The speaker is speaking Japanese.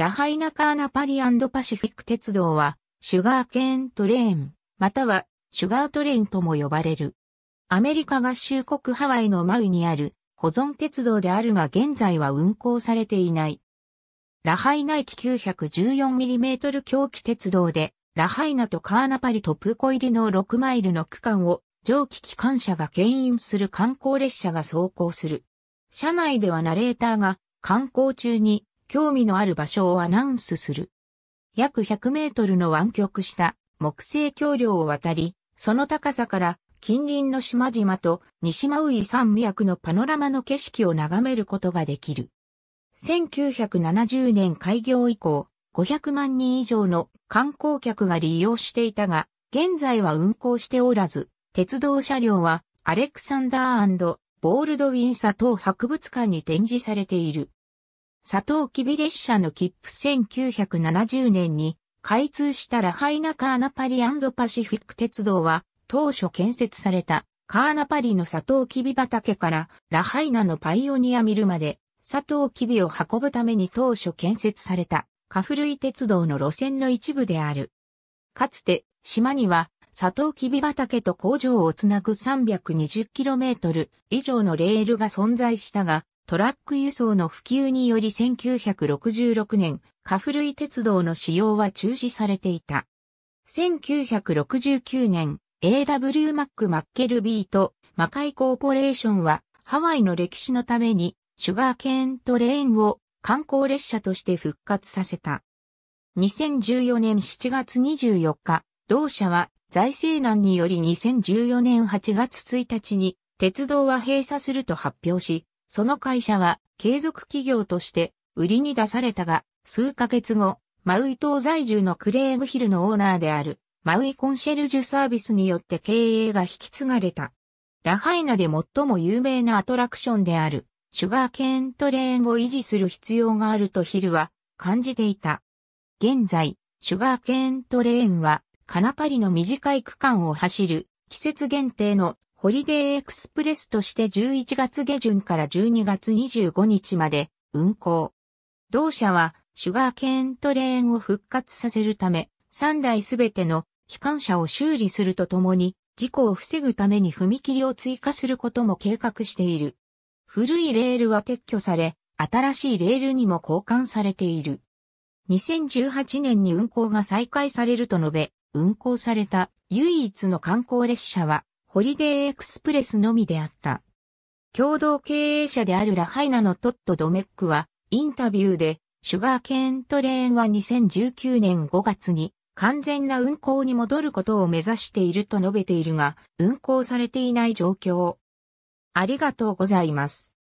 ラハイナカーナパリパシフィック鉄道は、シュガーケーントレーン、または、シュガートレインとも呼ばれる。アメリカ合衆国ハワイのマウイにある、保存鉄道であるが現在は運行されていない。ラハイナ駅 914mm 狂気鉄道で、ラハイナとカーナパリとプーコ入りの6マイルの区間を蒸気機関車が牽引する観光列車が走行する。車内ではナレーターが観光中に興味のある場所をアナウンスする。約100メートルの湾曲した木製橋梁を渡り、その高さから近隣の島々と西マウイ山脈のパノラマの景色を眺めることができる。1970年開業以降、500万人以上の観光客が利用していたが、現在は運行しておらず、鉄道車両はアレクサンダーボールドウィンサ等博物館に展示されている。佐藤キビ列車の切符1970年に開通したラハイナカーナパリパシフィック鉄道は当初建設されたカーナパリの佐藤キビ畑からラハイナのパイオニアミルまで佐藤キビを運ぶために当初建設されたカフルイ鉄道の路線の一部である。かつて島には佐藤キビ畑と工場をつなぐ 320km 以上のレールが存在したが、トラック輸送の普及により1966年、カフルイ鉄道の使用は中止されていた。1969年、AW マック・マッケルビーと魔界コーポレーションはハワイの歴史のためにシュガーケーントレーンを観光列車として復活させた。2014年7月24日、同社は財政難により2014年8月1日に鉄道は閉鎖すると発表し、その会社は継続企業として売りに出されたが、数ヶ月後、マウイ島在住のクレーグヒルのオーナーである、マウイコンシェルジュサービスによって経営が引き継がれた。ラハイナで最も有名なアトラクションである、シュガーケーントレーンを維持する必要があるとヒルは感じていた。現在、シュガーケーントレーンは、カナパリの短い区間を走る季節限定のホリデーエクスプレスとして11月下旬から12月25日まで運行。同社はシュガーケーントレーンを復活させるため、3台すべての機関車を修理するとともに、事故を防ぐために踏切を追加することも計画している。古いレールは撤去され、新しいレールにも交換されている。2018年に運行が再開されると述べ、運行された唯一の観光列車はホリデーエクスプレスのみであった。共同経営者であるラハイナのトット・ドメックは、インタビューで、シュガーケーントレーンは2019年5月に完全な運行に戻ることを目指していると述べているが、運行されていない状況。ありがとうございます。